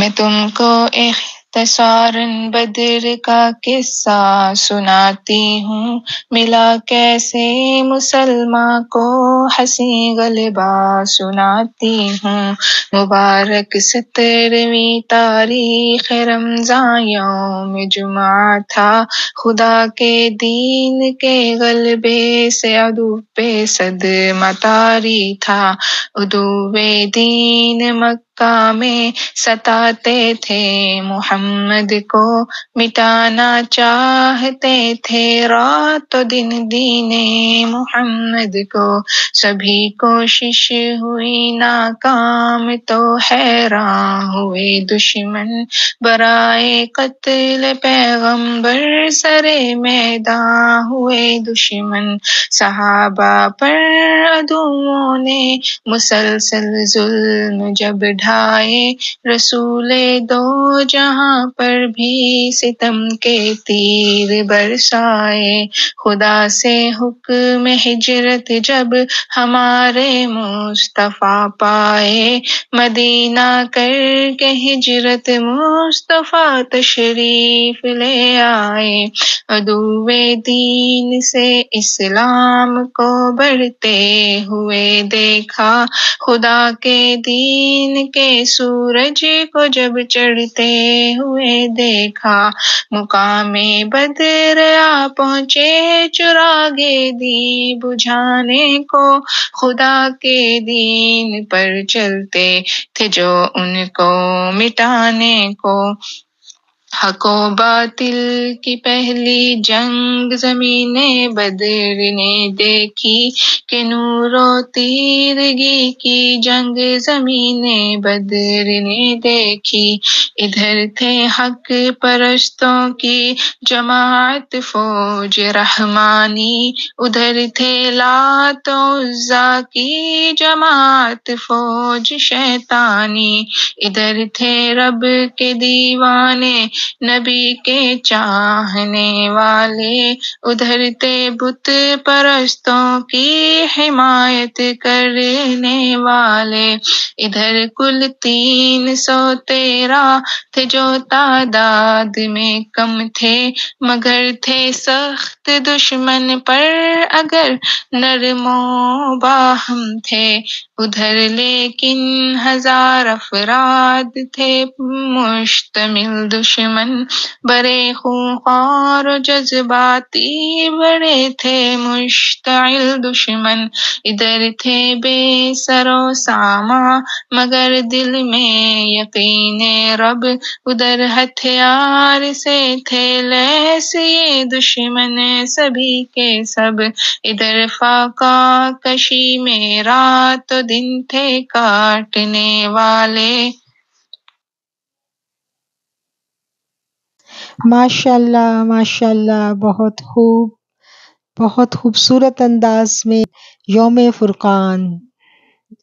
मैं तुमको एख्तसारन बदर का किस्सा सुनाती हूँ मिला कैसे मुसलमा को हसी गलबा सुनाती हूँ मुबारक सत्रहवीं तारीख रमजान में जुमा था खुदा के दीन के गलबे से अदूबे सद मतारी तारी था उदूबे दीन मक मक्का में सताते थे मोहम्मद को मिटाना चाहते थे रात दिन दीने मोहम्मद को सभी कोशिश हुई नाकाम तो हैरान हुए दुश्मन बराए कत्ल पैगंबर सरे मैदान हुए दुश्मन सहाबा पर अदुओं ने मुसलसल जुल्म जब ढ उठाए रसूले दो जहां पर भी सितम के तीर बरसाए खुदा से हुक्म हिजरत जब हमारे मुस्तफ़ा पाए मदीना करके हिजरत मुस्तफ़ा तशरीफ ले आए अदुवे दीन से इस्लाम को बढ़ते हुए देखा खुदा के दीन के सूरज को जब चढ़ते हुए देखा मुकामे बदर पहुंचे चुरागे दी बुझाने को खुदा के दीन पर चलते थे जो उनको मिटाने को हको बातिल की पहली जंग जमीने बदर ने देखी के नूरो तीरगी की जंग जमीने बदर ने देखी इधर थे हक परस्तों की जमात फौज रहमानी उधर थे लातो की जमात फौज शैतानी इधर थे रब के दीवाने नबी के चाहने वाले उधरते बुत परस्तों की हिमायत करने वाले इधर कुल तीन सौ तेरा थे जो तादाद में कम थे मगर थे सख्त दुश्मन पर अगर नरमो बाहम थे उधर लेकिन हजार अफराद थे मुश्तमिल दुश्मन दामन बड़े खूंखार जज्बाती बड़े थे मुश्तिल दुश्मन इधर थे बेसरो सामा मगर दिल में यकीन रब उधर हथियार से थे लैस ये दुश्मन सभी के सब इधर फाका कशी में रात तो दिन थे काटने वाले माशाल्लाह माशाल्लाह बहुत खूब बहुत खूबसूरत अंदाज में योम फुरकान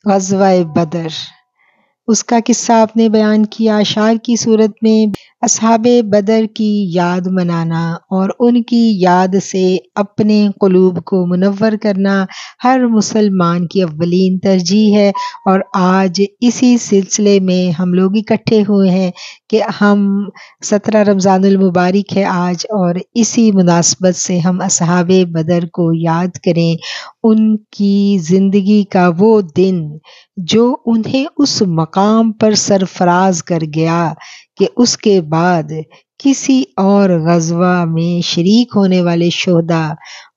गजवा बदर उसका किस्सा आपने बयान किया अशार की सूरत में असहाब बदर की याद मनाना और उनकी याद से अपने कलूब को मुनवर करना हर मुसलमान की अवलिन तरजीह है और आज इसी सिलसिले में हम लोग इकट्ठे हुए हैं कि हम सत्रह रमज़ानमबारक है आज और इसी मुनासबत से हम असहाब बदर को याद करें उनकी ज़िंदगी का वो दिन जो उन्हें उस मक मकाम पर सरफराज कर गया कि उसके बाद किसी और गजवा में शरीक होने वाले शहदा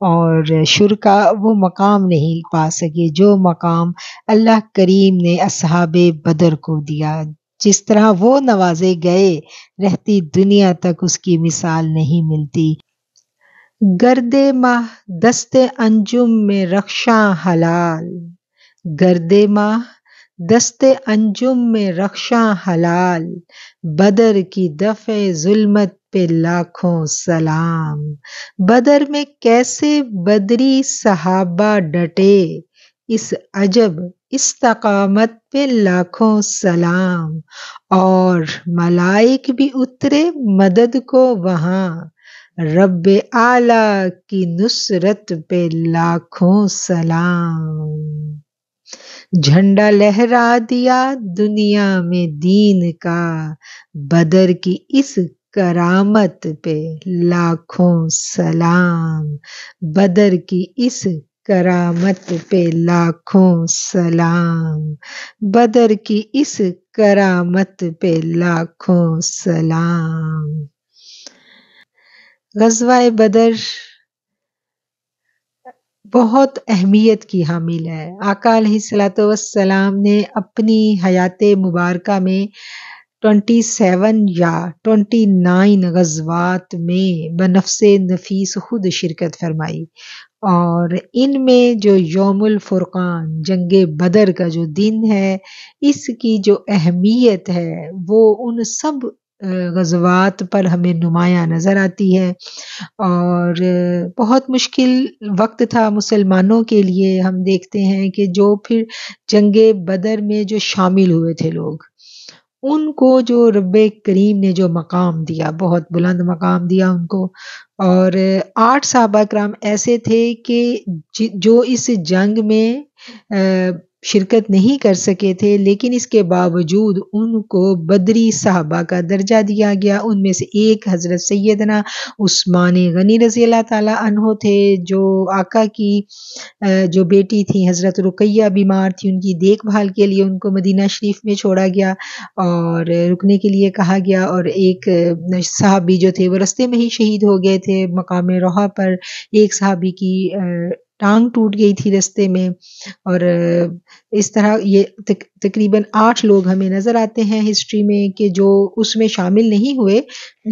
और शुरका वो मकाम नहीं पा सके जो मकाम अल्लाह करीम ने असहाब बदर को दिया जिस तरह वो नवाजे गए रहती दुनिया तक उसकी मिसाल नहीं मिलती गर्दे माह दस्ते अंजुम में रक्षा हलाल गर्दे माह दस्ते अंजुम में रक्षा हलाल बदर की दफ़े जुल्मत पे लाखों सलाम बदर में कैसे बदरी सहाबा डटे इस अजब तकामत पे लाखों सलाम और मलाइक भी उतरे मदद को वहाँ रब आला की नुसरत पे लाखों सलाम झंडा लहरा दिया दुनिया में दीन का बदर की इस करामत पे लाखों सलाम बदर की इस करामत पे लाखों सलाम बदर की इस करामत पे लाखों सलाम गजवाए बदर बहुत अहमियत की हामिल है आका सलाम ने अपनी हयात मुबारक में 27 या 29 गजवात में बनफस नफीस खुद शिरकत फरमाई और इनमें जो योमुल फुरकान जंग बदर का जो दिन है इसकी जो अहमियत है वो उन सब गज़वात पर हमें नुमाया नज़र आती है और बहुत मुश्किल वक्त था मुसलमानों के लिए हम देखते हैं कि जो फिर जंग बदर में जो शामिल हुए थे लोग उनको जो रब करीम ने जो मकाम दिया बहुत बुलंद मकाम दिया उनको और आठ साहबा कराम ऐसे थे कि जो इस जंग में शिरकत नहीं कर सके थे लेकिन इसके बावजूद उनको बदरी साहबा का दर्जा दिया गया उनमें से एक हज़रत सैदना उस्मान गनी रज़ी अल्लाह तहो थे जो आका की जो बेटी थी हज़रत रुकैया बीमार थी उनकी देखभाल के लिए उनको मदीना शरीफ में छोड़ा गया और रुकने के लिए कहा गया और एक साहबी जो थे वो रस्ते में ही शहीद हो गए थे मकाम रोहा पर एक साहबी की टांग टूट गई थी रस्ते में और इस तरह ये तक, तकरीबन आठ लोग हमें नज़र आते हैं हिस्ट्री में कि जो उसमें शामिल नहीं हुए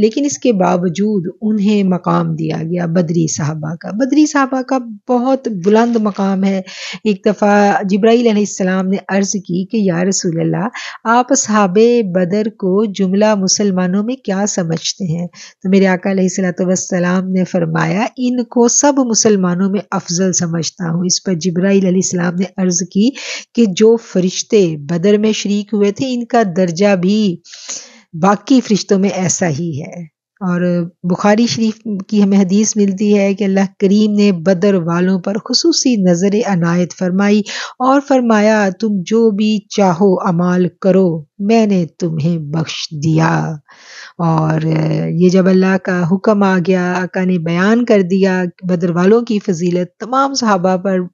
लेकिन इसके बावजूद उन्हें मकाम दिया गया बदरी साहबा का बदरी साहबा का बहुत बुलंद मकाम है एक दफ़ा जब्राईसम ने अर्ज़ की कि या रसूल आप साहब बदर को जुमला मुसलमानों में क्या समझते हैं तो मेरे आका सलाम ने फरमाया इनको सब मुसलमानों में अफजल समझता हूँ इस पर जब्राईल सलाम ने अर्ज की कि जो फरिश्ते बदर में शरीक हुए थे इनका दर्जा भी बाकी फरिश्तों में ऐसा ही है और बुखारी शरीफ की हमें हदीस मिलती है कि अल्लाह करीम ने बदर वालों पर खसूसी नज़र अनायत फरमाई और फरमाया तुम जो भी चाहो अमाल करो मैंने तुम्हें बख्श दिया और ये जब अल्लाह का हुक्म आ गया आका ने बयान कर दिया बदर वालों की फजीलत तमाम सहाबा पर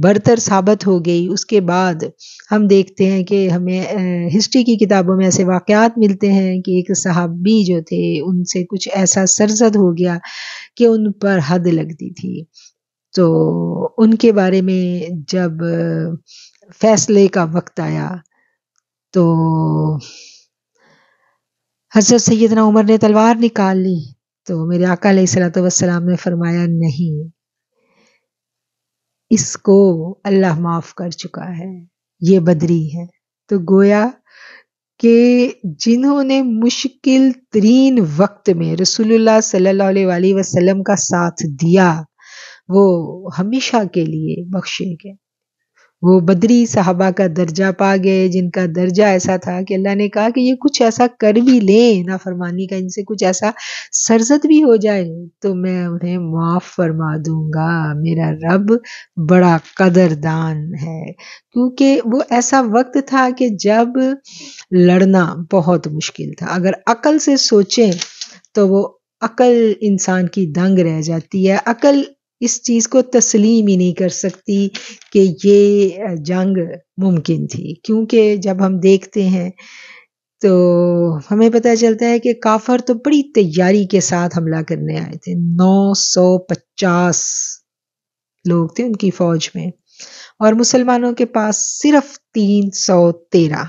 बरतर साबित हो गई उसके बाद हम देखते हैं कि हमें हिस्ट्री की किताबों में ऐसे वाक़ात मिलते हैं कि एक सहाबी जो थे उनसे कुछ ऐसा सरजद हो गया कि उन पर हद लगती थी तो उनके बारे में जब फैसले का वक्त आया तो हज़रत सैदना उमर ने तलवार निकाल ली तो मेरे आका सलाम ने फरमाया नहीं इसको अल्लाह माफ़ कर चुका है ये बदरी है तो गोया कि जिन्होंने मुश्किल तरीन वक्त में रसूलुल्लाह सल्लल्लाहु अलैहि वसल्लम का साथ दिया वो हमेशा के लिए बख्शे गए वो बदरी साहबा का दर्जा पा गए जिनका दर्जा ऐसा था कि अल्लाह ने कहा कि ये कुछ ऐसा कर भी लें नाफरमानी का इनसे कुछ ऐसा सरजद भी हो जाए तो मैं उन्हें माफ़ फरमा दूंगा मेरा रब बड़ा कदरदान है क्योंकि वो ऐसा वक्त था कि जब लड़ना बहुत मुश्किल था अगर अकल से सोचें तो वो अकल इंसान की दंग रह जाती है अकल इस चीज़ को तस्लीम ही नहीं कर सकती कि ये जंग मुमकिन थी क्योंकि जब हम देखते हैं तो हमें पता चलता है कि काफर तो बड़ी तैयारी के साथ हमला करने आए थे 950 लोग थे उनकी फौज में और मुसलमानों के पास सिर्फ 313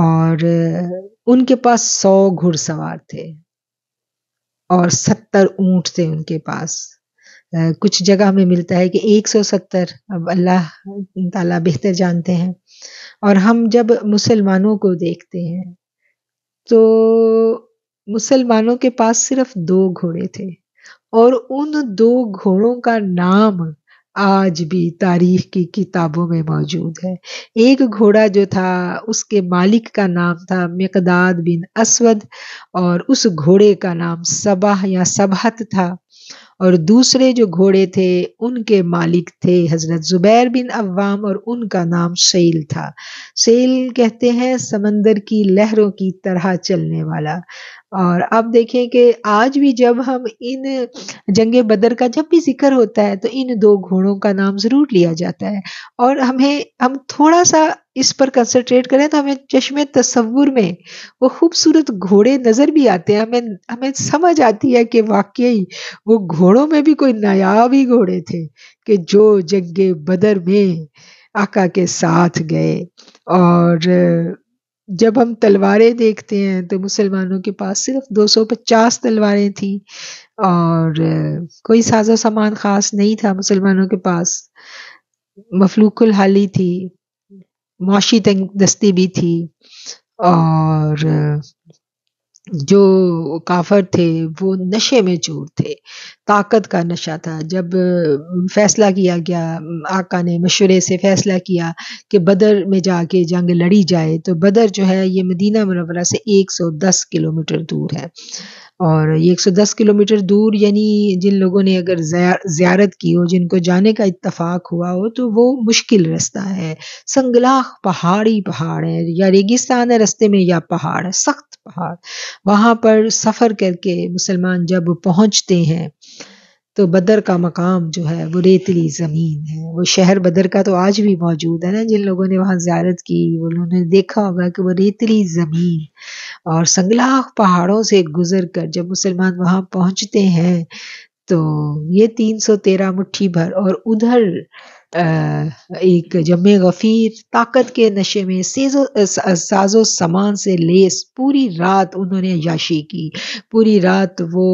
और उनके पास 100 घुड़सवार थे और सत्तर ऊंट थे उनके पास कुछ जगह में मिलता है कि एक सौ सत्तर अब अल्लाह ताला बेहतर जानते हैं और हम जब मुसलमानों को देखते हैं तो मुसलमानों के पास सिर्फ दो घोड़े थे और उन दो घोड़ों का नाम आज भी तारीख की किताबों में मौजूद है एक घोड़ा जो था उसके मालिक का नाम था मकदाद बिन असवद और उस घोड़े का नाम सबाह या सबहत था और दूसरे जो घोड़े थे उनके मालिक थे हज़रत ज़ुबैर बिन अवाम और उनका नाम सेल था सेल कहते हैं समंदर की लहरों की तरह चलने वाला और अब देखें कि आज भी जब हम इन जंग बदर का जब भी जिक्र होता है तो इन दो घोड़ों का नाम ज़रूर लिया जाता है और हमें हम थोड़ा सा इस पर कंसंट्रेट करें तो हमें चश्मे तस्वुर में वो खूबसूरत घोड़े नज़र भी आते हैं हमें हमें समझ आती है कि वाकई वो घोड़ों में भी कोई नायाब ही घोड़े थे कि जो जगे बदर में आका के साथ गए और जब हम तलवारें देखते हैं तो मुसलमानों के पास सिर्फ 250 तलवारें थीं और कोई साजो सामान ख़ास नहीं था मुसलमानों के पास मफलूकुल हाली थी मुशी दस्ती भी थी और जो काफर थे वो नशे में चूर थे ताकत का नशा था जब फैसला किया गया आका ने मशुरे से फैसला किया कि बदर में जाके जंग लड़ी जाए तो बदर जो है ये मदीना मनवरा से 110 किलोमीटर दूर है और ये 110 किलोमीटर दूर यानी जिन लोगों ने अगर ज़्यारत की हो जिनको जाने का इतफाक़ हुआ हो तो वो मुश्किल रास्ता है संगलाख पहाड़ी पहाड़ है या रेगिस्तान है रास्ते में या पहाड़ है सख्त पहाड़ वहाँ पर सफ़र करके मुसलमान जब पहुँचते हैं तो बदर का मकाम जो है वो रेतली ज़मीन है वो शहर बदर का तो आज भी मौजूद है ना जिन लोगों ने वहाँ ज़्यारत की उन्होंने देखा होगा कि वो रेतली ज़मीन और संगलाख पहाड़ों से गुजर कर जब मुसलमान वहाँ पहुँचते हैं तो ये 313 मुट्ठी भर और उधर एक जमे गफ़ीर ताकत के नशे में सेजो साजो सामान से लेस पूरी रात उन्होंने याशी की पूरी रात वो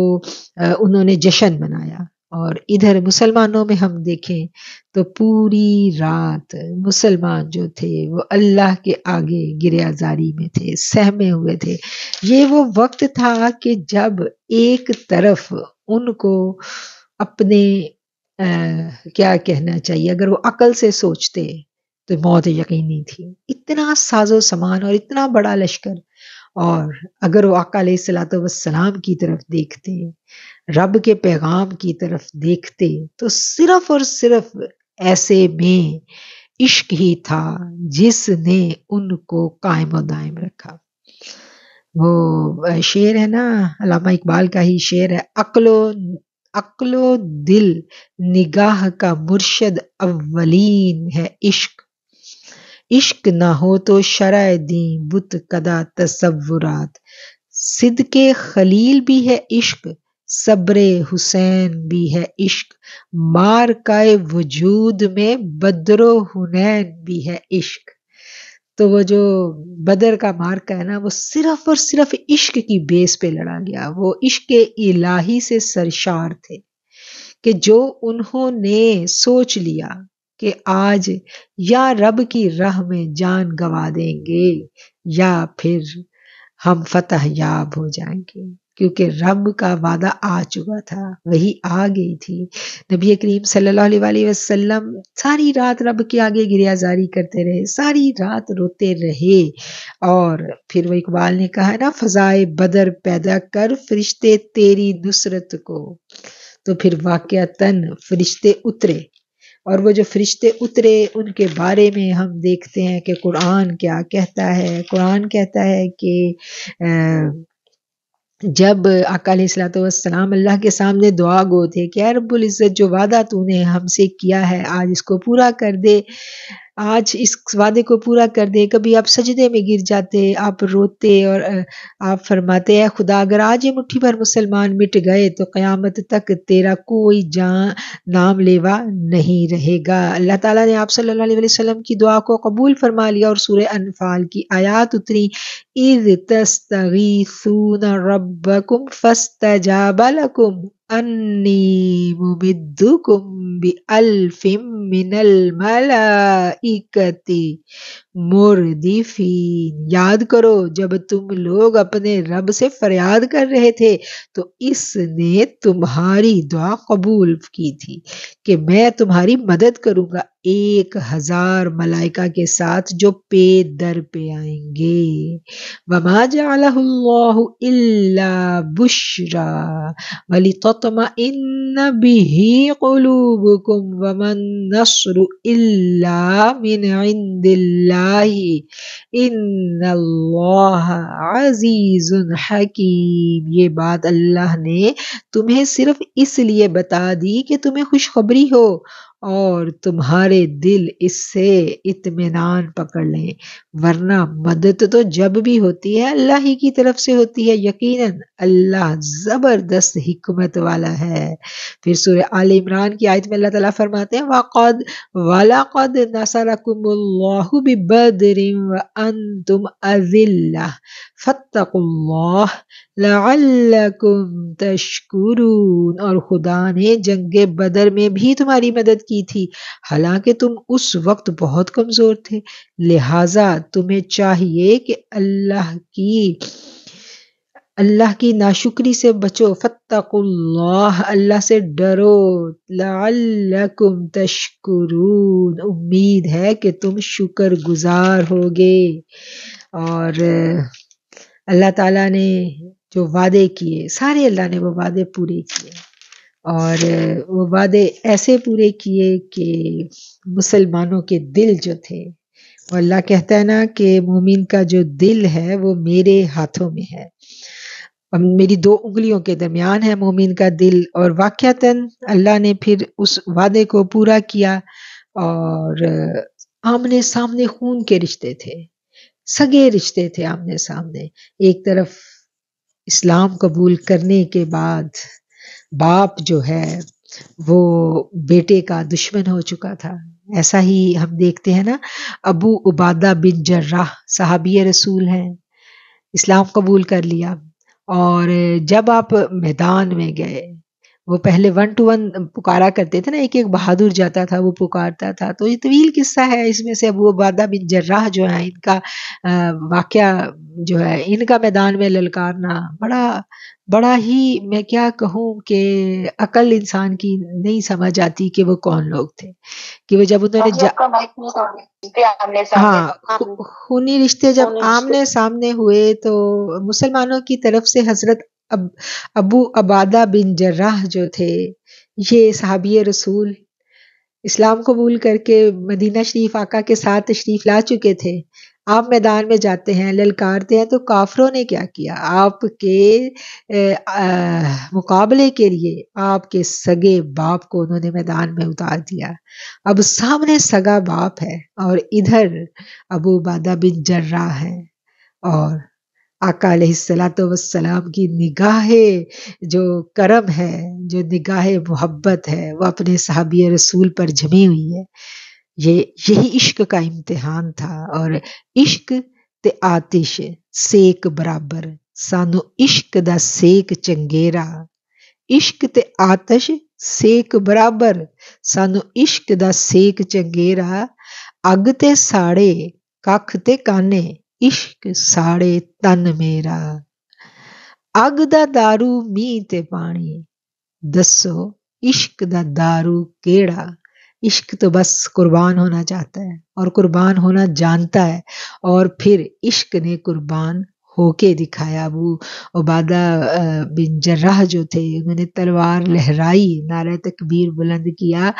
उन्होंने जश्न मनाया और इधर मुसलमानों में हम देखें तो पूरी रात मुसलमान जो थे वो अल्लाह के आगे गिरयाजारी में थे सहमे हुए थे ये वो वक्त था कि जब एक तरफ उनको अपने क्या कहना चाहिए अगर वो अकल से सोचते तो मौत यकीनी थी इतना साजो सामान और इतना बड़ा लश्कर और अगर वो अकाल सलाम की तरफ देखते रब के पैगाम की तरफ देखते तो सिर्फ और सिर्फ ऐसे में इश्क ही था जिसने उनको कायम और दायम रखा वो शेर है ना अलामा इकबाल का ही शेर है अकलो अक्लो दिल निगाह का मुर्शद अवलीन है इश्क इश्क ना हो तो शराय दी बुत कदा तस्वुरात सिद के खलील भी है इश्क सबरे हुसैन भी है इश्क मार का वजूद में बद्रो हुनैन भी है इश्क तो वो जो बदर का मार्क है ना वो सिर्फ और सिर्फ इश्क की बेस पे लड़ा गया वो इश्क इलाही से सरशार थे कि जो उन्होंने सोच लिया कि आज या रब की राह में जान गवा देंगे या फिर हम फतह याब हो जाएंगे क्योंकि रब का वादा आ चुका था वही आ गई थी नबी करीम वसल्लम सारी रात रब के आगे गिरियाजारी करते रहे सारी रात रोते रहे और फिर वो इकबाल ने कहा ना फजाए बदर पैदा कर फरिश्ते तेरी नुसरत को तो फिर तन फरिश्ते उतरे और वो जो फरिश्ते उतरे उनके बारे में हम देखते हैं कि कुरान क्या कहता है कुरान कहता है कि आ, जब वसलाम अल्लाह के सामने दुआ गो थे कि अरबुल्ज़त जो वादा तूने हमसे किया है आज इसको पूरा कर दे आज इस वादे को पूरा कर दे कभी आप सजदे में गिर जाते आप रोते और आप फरमाते हैं खुदा अगर आज ये मुट्ठी भर मुसलमान मिट गए तो क़यामत तक तेरा कोई जान नाम लेवा नहीं रहेगा अल्लाह ताला ने आप सल्लल्लाहु अलैहि वसल्लम की दुआ को कबूल फरमा लिया और सूर्य अनफाल की आयात उतरी इज़ तस्तगी तस्तगीसून फस्त फस्तजाबलकुम याद करो जब तुम लोग अपने रब से फरियाद कर रहे थे तो इसने तुम्हारी दुआ कबूल की थी कि मैं तुम्हारी मदद करूंगा एक हजार मलाइका के साथ जो पे दर पे आएंगे वमा इल्ला बुशरा वली इन बिही कुलूबुकुम वमन इल्ला मिन अजीजुन हकीम ये बात अल्लाह ने तुम्हें सिर्फ इसलिए बता दी कि तुम्हें खुशखबरी हो और तुम्हारे दिल इससे इत्मीनान पकड़ लें वरना मदद तो जब भी होती है अल्लाह ही की तरफ से होती है यकीनन अल्लाह ज़बरदस्त हिकमत वाला है फिर सूर्य आल इमरान की आयत में अल्लाह ताला फरमाते हैं वाक़द वाला कद तुम अजिल्ला लअल्लकुम तशकुरून और खुदा ने जंग बदर में भी तुम्हारी मदद की थी हालांकि तुम उस वक्त बहुत कमज़ोर थे लिहाजा तुम्हें चाहिए कि अल्लाह की अल्लाह की नाशुक्री से बचो फ़त्तकुल्लाह अल्लाह से डरो लअल्लकुम तशकुरून उम्मीद है कि तुम शुक्र गुज़ार होगे और अल्लाह ताला ने जो वादे किए सारे अल्लाह ने वो वादे पूरे किए और वो वादे ऐसे पूरे किए कि मुसलमानों के दिल जो थे और अल्लाह कहता है ना कि मोमिन का जो दिल है वो मेरे हाथों में है मेरी दो उंगलियों के दरमियान है मोमिन का दिल और वाक़ता अल्लाह ने फिर उस वादे को पूरा किया और आमने सामने खून के रिश्ते थे सगे रिश्ते थे आमने सामने एक तरफ इस्लाम कबूल करने के बाद बाप जो है वो बेटे का दुश्मन हो चुका था ऐसा ही हम देखते हैं ना अबू उबादा बिन जर्राह साहबी रसूल हैं इस्लाम कबूल कर लिया और जब आप मैदान में गए वो पहले वन टू वन पुकारा करते थे ना एक एक बहादुर जाता था वो पुकारता था तो ये तवील किस्सा है इसमें से अब वो वादा बिन जर्राह जो है इनका वाक्य जो है इनका मैदान में ललकारना बड़ा बड़ा ही मैं क्या कहूँ कि अकल इंसान की नहीं समझ आती कि वो कौन लोग थे कि वो जब उन्होंने हाँ खूनी रिश्ते जब आमने सामने हुए तो मुसलमानों की तरफ से हजरत अब अबू अबादा बिन जर्राह जो थे ये सहाबी रसूल इस्लाम कबूल करके मदीना शरीफ आका के साथ तशरीफ ला चुके थे आप मैदान में जाते हैं ललकारते हैं तो काफरों ने क्या किया आपके मुकाबले के लिए आपके सगे बाप को उन्होंने मैदान में उतार दिया अब सामने सगा बाप है और इधर अबू बादा बिन जर्रा है और आका वसलाम की निगाह जो करम है जो निगाह मोहब्बत है वह अपने सहाबी रसूल पर जमी हुई है ये यही इश्क का इम्तिहान था और इश्क ते आतिश सेक बराबर सानू इश्क दा सेक चंगेरा इश्क ते आतिश सेक बराबर सानू इश्क दा सेक चंगेरा अग ते साड़े कख ते काने इश्क साड़े तन मेरा अग दा दारू ਮੀਂਹ ते पानी दसो इश्क दा दारू केड़ा इश्क तो बस कुर्बान होना चाहता है और कुर्बान होना जानता है और फिर इश्क ने कुर्बान होके दिखाया वो उबादा बिन जर्राह जो थे उन्होंने तलवार लहराई नारे तकबीर बुलंद किया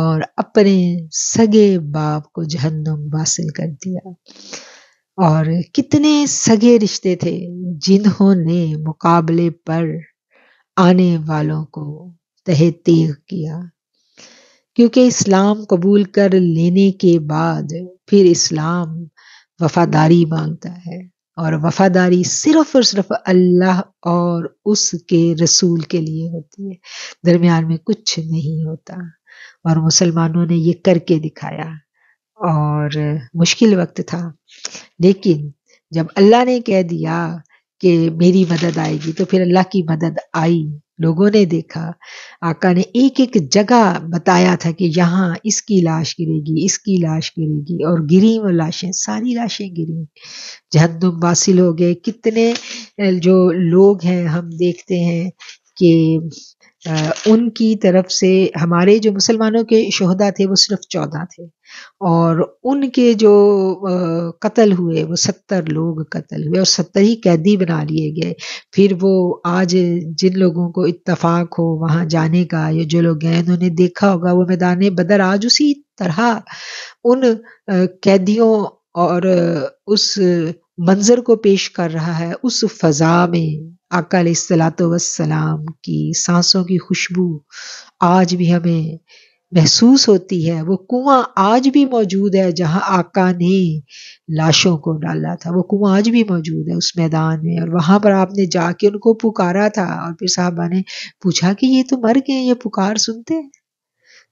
और अपने सगे बाप को जहन्नुम वासिल कर दिया और कितने सगे रिश्ते थे जिन्होंने मुकाबले पर आने वालों को तहतीक किया क्योंकि इस्लाम कबूल कर लेने के बाद फिर इस्लाम वफादारी मांगता है और वफादारी सिर्फ और सिर्फ अल्लाह और उसके रसूल के लिए होती है दरमियान में कुछ नहीं होता और मुसलमानों ने ये करके दिखाया और मुश्किल वक्त था लेकिन जब अल्लाह ने कह दिया कि मेरी मदद आएगी तो फिर अल्लाह की मदद आई लोगों ने देखा आका ने एक एक जगह बताया था कि यहाँ इसकी लाश गिरेगी इसकी लाश गिरेगी और गिरी वो लाशें सारी लाशें गिरी जहन्नुम वासिल हो गए कितने जो लोग हैं हम देखते हैं कि उनकी तरफ से हमारे जो मुसलमानों के शहदा थे वो सिर्फ चौदह थे और उनके जो कत्ल हुए वो सत्तर लोग कत्ल हुए और सत्तर ही कैदी बना लिए गए फिर वो आज जिन लोगों को इत्तफाक हो वहाँ जाने का या जो लोग गए उन्होंने देखा होगा वो मैदान बदर आज उसी तरह उन कैदियों और उस मंजर को पेश कर रहा है उस फजा में आका सलाम की सांसों की खुशबू आज भी हमें महसूस होती है वो कुआं आज भी मौजूद है जहां आका ने लाशों को डाला था वो कुआं आज भी मौजूद है उस मैदान में और वहां पर आपने जाके उनको पुकारा था और फिर साहबा ने पूछा कि ये तो मर गए ये पुकार सुनते हैं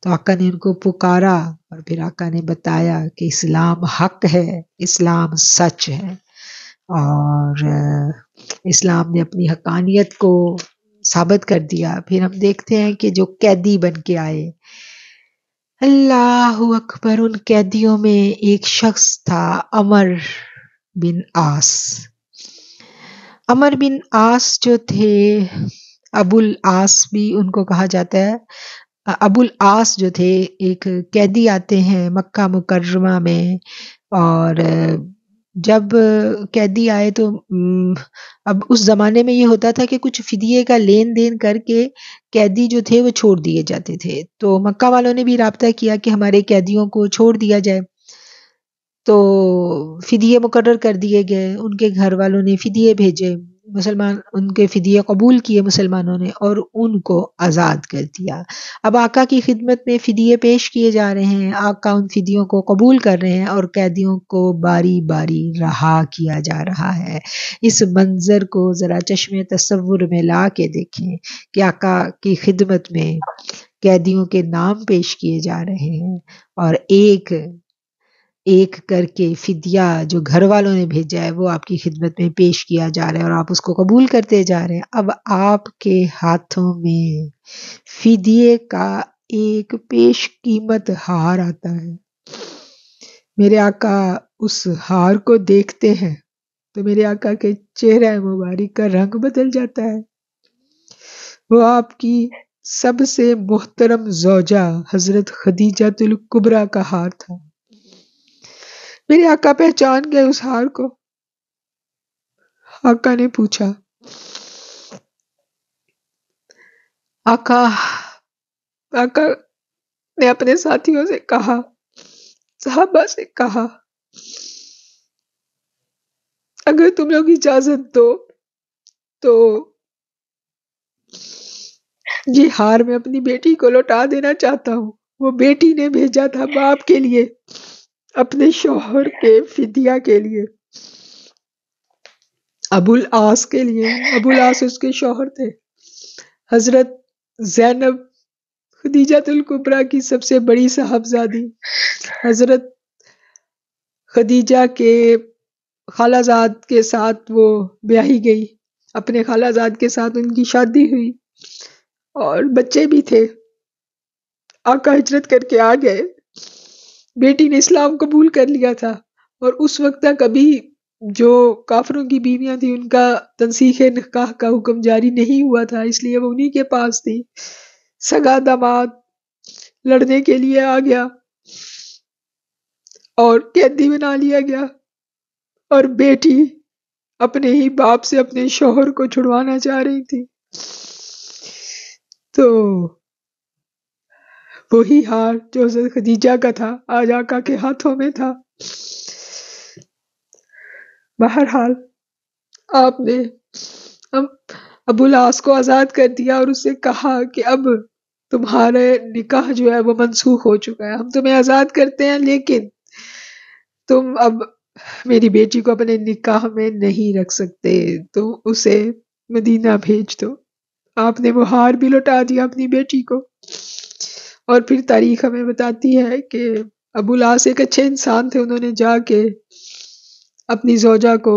तो आका ने उनको पुकारा और फिर आका ने बताया कि इस्लाम हक है इस्लाम सच है और इस्लाम ने अपनी हकानियत को साबित कर दिया फिर हम देखते हैं कि जो कैदी बन के आए अल्लाह अकबर उन कैदियों में एक शख्स था अमर बिन आस अमर बिन आस जो थे अबुल आस भी उनको कहा जाता है अबुल आस जो थे एक कैदी आते हैं मक्का मुकर्रमा में और जब कैदी आए तो अब उस ज़माने में ये होता था कि कुछ फ़िदिये का लेन-देन करके कैदी जो थे वो छोड़ दिए जाते थे। तो मक्का वालों ने भी रबता किया कि हमारे कैदियों को छोड़ दिया जाए। तो फ़िदिये मुकर कर दिए गए, उनके घर वालों ने फ़िदिये भेजे। मुसलमान उनके फ़िदिया कबूल किए मुसलमानों ने और उनको आज़ाद कर दिया अब आका की खिदमत में फ़िदिये पेश किए जा रहे हैं आका उन फ़िदियों को कबूल कर रहे हैं और कैदियों को बारी बारी रहा किया जा रहा है इस मंज़र को ज़रा चश्मे तस्वुर में ला के देखें कि आका की खिदमत में कैदियों के नाम पेश किए जा रहे हैं और एक एक करके फिदिया जो घर वालों ने भेजा है वो आपकी खिदमत में पेश किया जा रहा है और आप उसको कबूल करते जा रहे हैं अब आपके हाथों में फिदिये का एक पेश कीमत हार आता है मेरे आका उस हार को देखते हैं तो मेरे आका के चेहरा मुबारक का रंग बदल जाता है वो आपकी सबसे मोहतरम जोजा हजरत खदीजा तुल कुबरा का हार था मेरे आका पहचान गए उस हार को आका ने पूछा आका आका ने अपने साथियों से कहा साहबा से कहा अगर तुम लोग इजाजत दो तो ये हार मैं अपनी बेटी को लौटा देना चाहता हूँ वो बेटी ने भेजा था बाप के लिए अपने शोहर के फिदिया के लिए अबुल आस के लिए अबुल आस उसके शोहर थे हजरत जैनब खदीजातुल कुबरा की सबसे बड़ी साहबजादी हजरत खदीजा के खालाजाद के साथ वो ब्याही गई अपने खालाजाद के साथ उनकी शादी हुई और बच्चे भी थे आका हिजरत करके आ गए बेटी ने इस्लाम कबूल कर लिया था और उस वक्त तक अभी जो काफरों की बीवियां थी उनका तनसीख निकाह का हुक्म जारी नहीं हुआ था इसलिए वो उन्हीं के पास थी सगा दामाद लड़ने के लिए आ गया और कैदी बना लिया गया और बेटी अपने ही बाप से अपने शोहर को छुड़वाना चाह रही थी तो वही हार जो खदीजा का था आज आका के हाथों में था बहरहाल आपने हम अबुलास को आज़ाद कर दिया और उससे कहा कि अब तुम्हारे निकाह जो है वो मनसूख हो चुका है हम तुम्हें आज़ाद करते हैं लेकिन तुम अब मेरी बेटी को अपने निकाह में नहीं रख सकते तो उसे मदीना भेज दो आपने वो हार भी लौटा दिया अपनी बेटी को और फिर तारीख हमें बताती है कि अबुलास एक अच्छे इंसान थे उन्होंने जाके अपनी जोजा को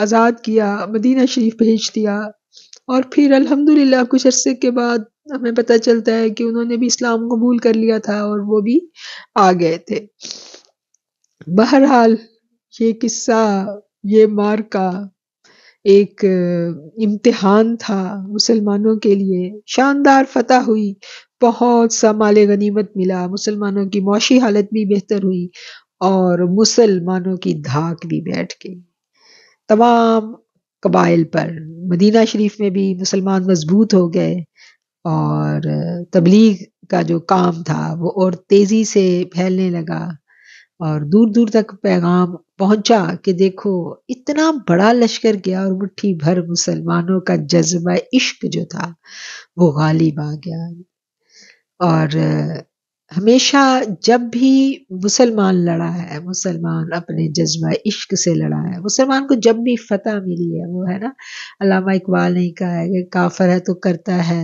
आज़ाद किया मदीना शरीफ भेज दिया और फिर अल्हम्दुलिल्लाह कुछ अरसे के बाद हमें पता चलता है कि उन्होंने भी इस्लाम कबूल कर लिया था और वो भी आ गए थे बहरहाल ये किस्सा ये मार का एक इम्तिहान था मुसलमानों के लिए शानदार फतह हुई बहुत सा माल गनीमत मिला मुसलमानों की मौशी हालत भी बेहतर हुई और मुसलमानों की धाक भी बैठ गई तमाम कबाइल पर मदीना शरीफ में भी मुसलमान मजबूत हो गए और तबलीग का जो काम था वो और तेज़ी से फैलने लगा और दूर दूर तक पैगाम पहुंचा कि देखो इतना बड़ा लश्कर गया और मुट्ठी भर मुसलमानों का जज्बा इश्क जो था वो गालिब आ गया और हमेशा जब भी मुसलमान लड़ा है मुसलमान अपने जज्बा इश्क से लड़ा है मुसलमान को जब भी फतह मिली है वो है ना अलामा इकबाल ने कहा है कि काफर है तो करता है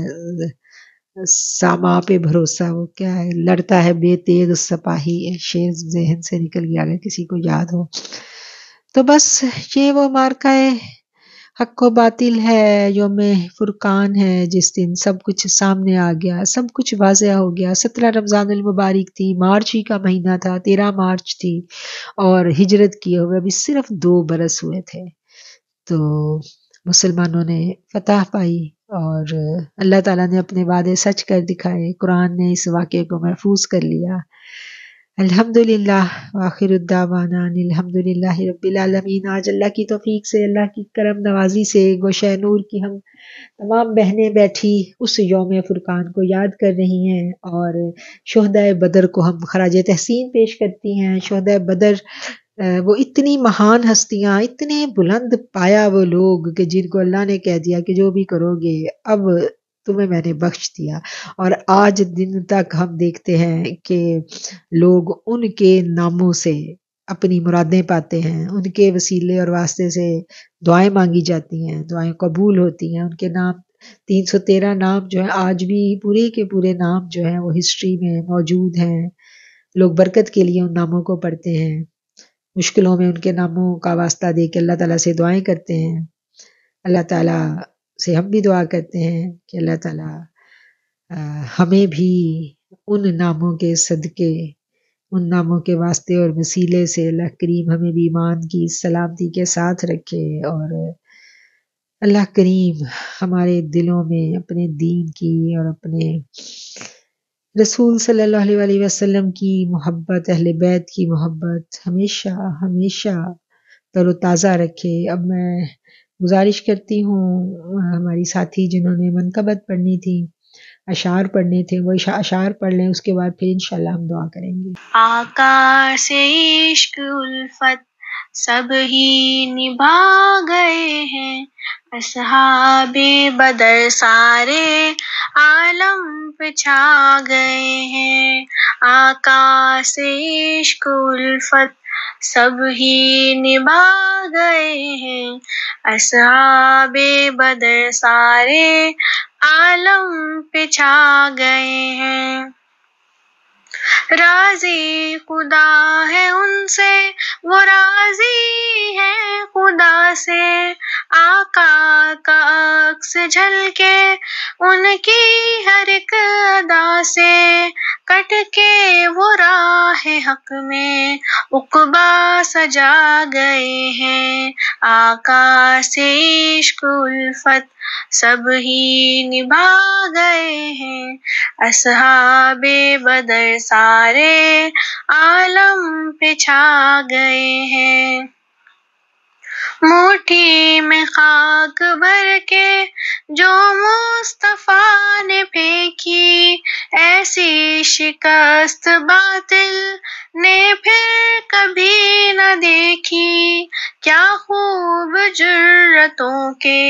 सामा पे भरोसा वो क्या है लड़ता है बेतेग सपाही शेर जहन से निकल गया अगर किसी को याद हो तो बस ये वो मार्का है हक व बातिल है योम फुरकान है जिस दिन सब कुछ सामने आ गया सब कुछ वाजह हो गया सत्रह रमज़ान मुबारक थी मार्च ही का महीना था तेरह मार्च थी और हिजरत किए हुए अभी सिर्फ दो बरस हुए थे तो मुसलमानों ने फतह पाई और अल्लाह ताला ने अपने वादे सच कर दिखाए कुरान ने इस वाक़े को महफूज कर लिया अल्हम्दुलिल्लाह वाखिरदावाना आज अल्लाह की तौफीक से अल्लाह की करम नवाजी से गोशे नूर की हम तमाम बहनें बैठी उस योम फुरकान को याद कर रही हैं और शहदा बदर को हम खराज तहसीन पेश करती हैं शहदा बदर वो इतनी महान हस्तियाँ इतने बुलंद पाया वो लोग कि जिनको अल्लाह ने कह दिया कि जो भी करोगे अब तुम्हें मैंने बख्श दिया और आज दिन तक हम देखते हैं कि लोग उनके नामों से अपनी मुरादें पाते हैं उनके वसीले और वास्ते से दुआएं मांगी जाती हैं दुआएं कबूल होती हैं उनके नाम तीन सौ तेरह नाम जो है आज भी पूरे के पूरे नाम जो है वो हिस्ट्री में मौजूद हैं लोग बरकत के लिए उन नामों को पढ़ते हैं मुश्किलों में उनके नामों का वास्ता दे के अल्लाह ताला से दुआएं करते हैं अल्लाह ताला से हम भी दुआ करते हैं कि अल्लाह ताला हमें भी उन नामों के सदक़े उन नामों के वास्ते और वसीले से अल्लाह करीम हमें भी ईमान की सलामती के साथ रखे और अल्लाह करीम हमारे दिलों में अपने दीन की और अपने रसूल सल्लल्लाहु अलैहि वसल्लम की मोहब्बत अहल बैत की मोहब्बत हमेशा हमेशा तरोताज़ा रखे अब मैं गुजारिश करती हूँ हमारी साथी जिन्होंने मनकबत पढ़नी थी अशार पढ़ने थे वो अशार पढ़ लें उसके बाद फिर इंशाल्लाह हम दुआ करेंगे आकाश से इश्क उल्फत सब ही निभा गए हैं असहाबे बदर सारे आलम पे छा गए हैं आकाश इश्क उल्फत सब ही निभा गए हैं असहाबे बदर सारे आलम पे छा गए हैं राजी खुदा है उनसे वो राजी है खुदा से आका का अक्स झलके उनकी हर एक अदा से कट के वो राह हक में उकबा सजा गए हैं आका से इश्क उल्फत सब ही निभा गए हैं असहाबे बदर सारे आलम पे छा गए हैं मुठी में खाक भर के जो मुस्तफ़ा ने फेंकी ऐसी शिकस्त बातिल ने फिर कभी न देखी क्या खूब जुर्रतों के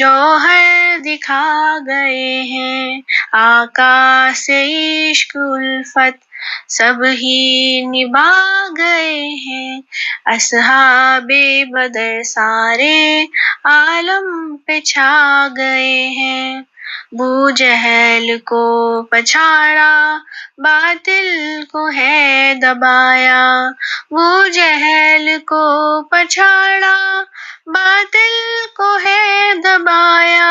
जौहर दिखा गए हैं आकाश इश्क उल्फत सब ही निभा गए हैं असहाबे बदर सारे आलम पे छा गए हैं बू जहल को पछाड़ा बातिल को है दबाया वो जहल को पछाड़ा बातिल को है दबाया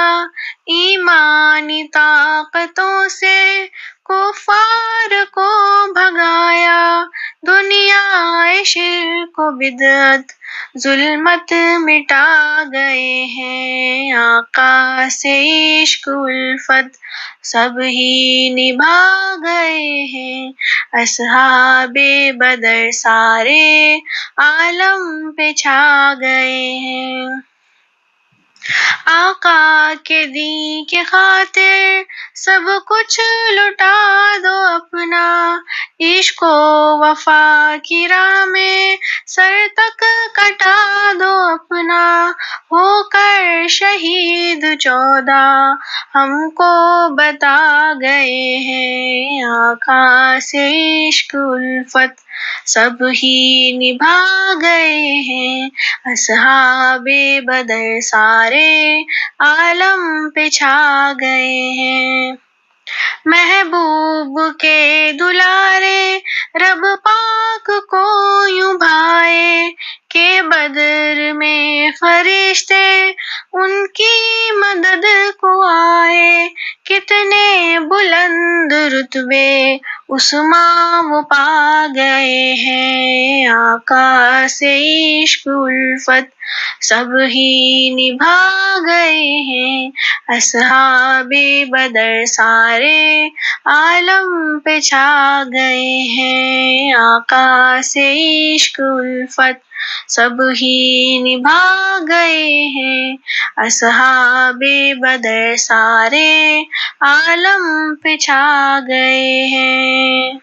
ईमानी ताकतों से कुफार को भगाया दुनिया शिर को बिदत जुलमत मिटा गए हैं आका से इश्क उल्फत सब ही निभा गए हैं असहाबे बदर सारे आलम पे छा गए हैं आका के दी के खातिर सब कुछ लुटा दो अपना इश्को वफा की राह में सर तक कटा दो अपना होकर शहीद चौदा हमको बता गए हैं आका से इश्क उल्फत सब ही निभा गए हैं असहाबे बदर सारे आलम पे छा गए हैं महबूब के दुलारे रब पाक को यूं भाए के बदर में फरिश्ते उनकी मदद को आए कितने बुलंद रुतबे उस्मा वो पा गए हैं आकाश इश्क उल्फत सब ही निभा गए हैं असहाबे बदर सारे आलम पे छा गए हैं आकाश से इश्क उल्फत सब ही निभा गए हैं असहाबे बदर सारे आलम पे छा गए हैं